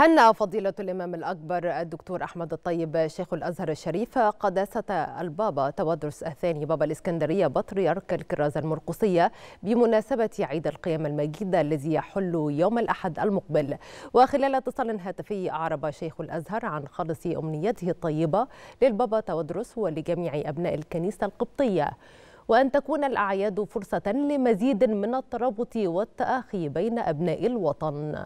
هنأ فضيلة الإمام الأكبر الدكتور أحمد الطيب شيخ الأزهر الشريف قداسة البابا تودرس الثاني بابا الإسكندرية بطريرك الكرازة المرقصية بمناسبة عيد القيامة المجيد الذي يحل يوم الأحد المقبل وخلال اتصال هاتفي أعرب شيخ الأزهر عن خالص أمنيته الطيبة للبابا تودرس ولجميع أبناء الكنيسة القبطية وأن تكون الأعياد فرصة لمزيد من الترابط والتآخي بين أبناء الوطن